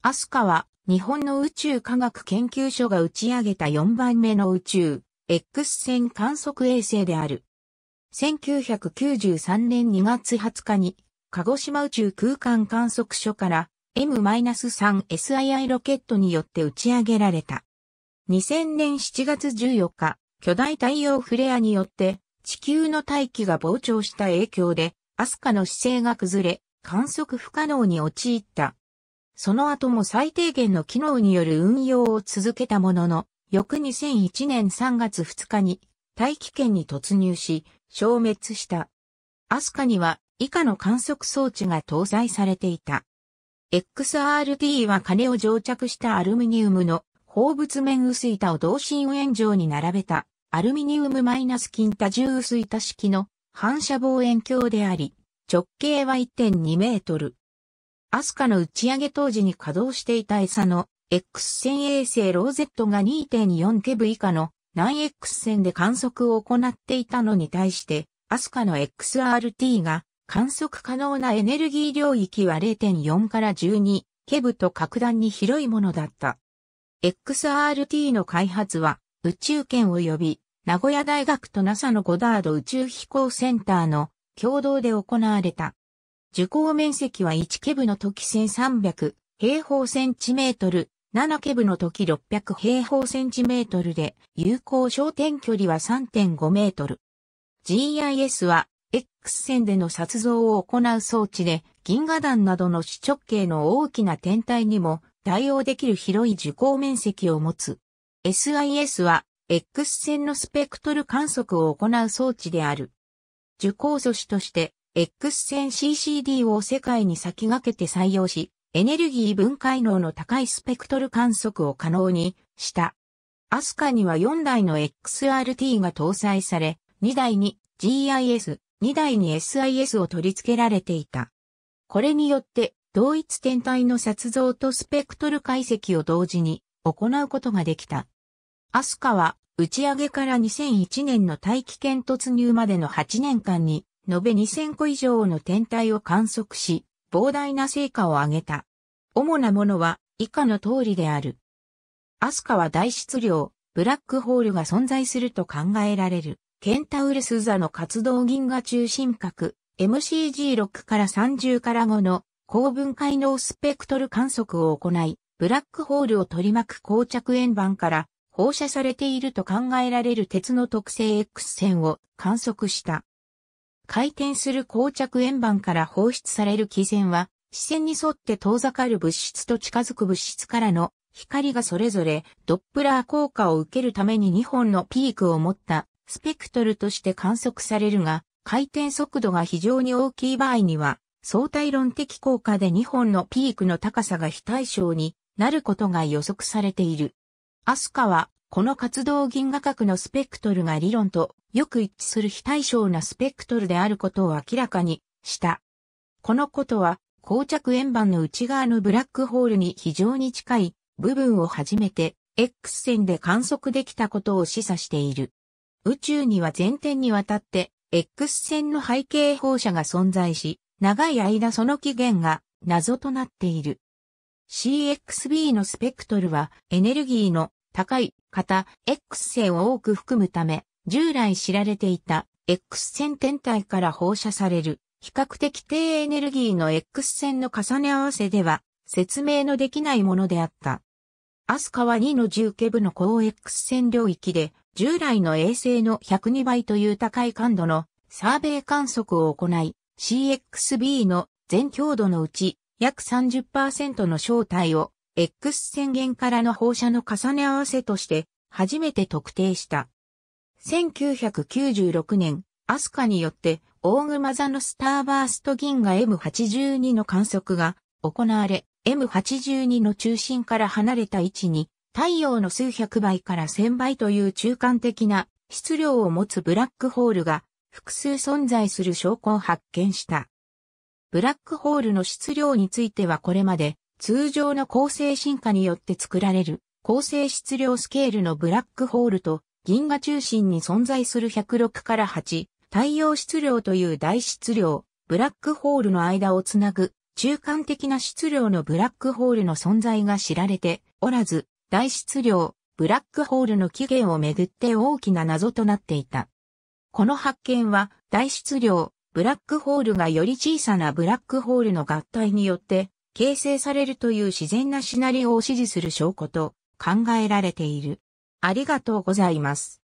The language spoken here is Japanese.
アスカは日本の宇宙科学研究所が打ち上げた4番目の宇宙 X 線観測衛星である。1993年2月20日に鹿児島宇宙空間観測所から M-3SII ロケットによって打ち上げられた。2000年7月14日、巨大太陽フレアによって地球の大気が膨張した影響で、アスカの姿勢が崩れ、観測不可能に陥ったその後も最低限の機能による運用を続けたものの、翌2001年3月2日に大気圏に突入し、消滅した。アスカには以下の観測装置が搭載されていた。XRD は金を乗着したアルミニウムの放物面薄板を同心円状に並べたアルミニウムマイナス金多重薄板式の反射望遠鏡であり、直径は1.2メートル。アスカの打ち上げ当時に稼働していたエサの X 線衛星ローゼットが2.4ケブ以下の南 X 線で観測を行っていたのに対して、アスカの XRT が観測可能なエネルギー領域は0.4から12ケブと格段に広いものだった。XRT の開発は宇宙圏及び名古屋大学と NASA のゴダード宇宙飛行センターの共同で行われた。受光面積は1ケブの時1300平方センチメートル、7ケブの時600平方センチメートルで、有効焦点距離は3.5メートル。GIS は、X 線での撮像を行う装置で、銀河団などの主直径の大きな天体にも対応できる広い受光面積を持つ。SIS は、X 線のスペクトル観測を行う装置である。受光素子として、X 線 CCD を世界に先駆けて採用し、エネルギー分解能の高いスペクトル観測を可能にした。アスカには4台の XRT が搭載され、2台に GIS、2台に SIS を取り付けられていた。これによって、同一天体の撮像とスペクトル解析を同時に行うことができた。アスカは、打ち上げから2001年の大気圏突入までの8年間に、延べ2000個以上の天体を観測し、膨大な成果を上げた。主なものは以下の通りである。アスカは大質量、ブラックホールが存在すると考えられる。ケンタウルス座の活動銀河中心核、MCG6 から30から5の高分解能スペクトル観測を行い、ブラックホールを取り巻く膠着円盤から放射されていると考えられる鉄の特性 X 線を観測した。回転する膠着円盤から放出される気線は、視線に沿って遠ざかる物質と近づく物質からの光がそれぞれドップラー効果を受けるために2本のピークを持ったスペクトルとして観測されるが、回転速度が非常に大きい場合には、相対論的効果で2本のピークの高さが非対称になることが予測されている。アスカはこの活動銀河核のスペクトルが理論とよく一致する非対称なスペクトルであることを明らかにした。このことは、膠着円盤の内側のブラックホールに非常に近い部分を初めて X 線で観測できたことを示唆している。宇宙には全天にわたって X 線の背景放射が存在し、長い間その起源が謎となっている。CXB のスペクトルはエネルギーの高い型 X 線を多く含むため、従来知られていた X 線天体から放射される比較的低エネルギーの X 線の重ね合わせでは説明のできないものであった。アスカは2の重ケブの高 X 線領域で従来の衛星の102倍という高い感度のサーベイ観測を行い CXB の全強度のうち約30%の正体を X 線源からの放射の重ね合わせとして初めて特定した。1996年、アスカによって大熊座のスターバースト銀河 M82 の観測が行われ、M82 の中心から離れた位置に太陽の数百倍から千倍という中間的な質量を持つブラックホールが複数存在する証拠を発見した。ブラックホールの質量についてはこれまで通常の構成進化によって作られる構成質量スケールのブラックホールと銀河中心に存在する106から8太陽質量という大質量ブラックホールの間をつなぐ中間的な質量のブラックホールの存在が知られておらず大質量ブラックホールの起源をめぐって大きな謎となっていた。この発見は大質量ブラックホールがより小さなブラックホールの合体によって形成されるという自然なシナリオを支持する証拠と考えられている。ありがとうございます。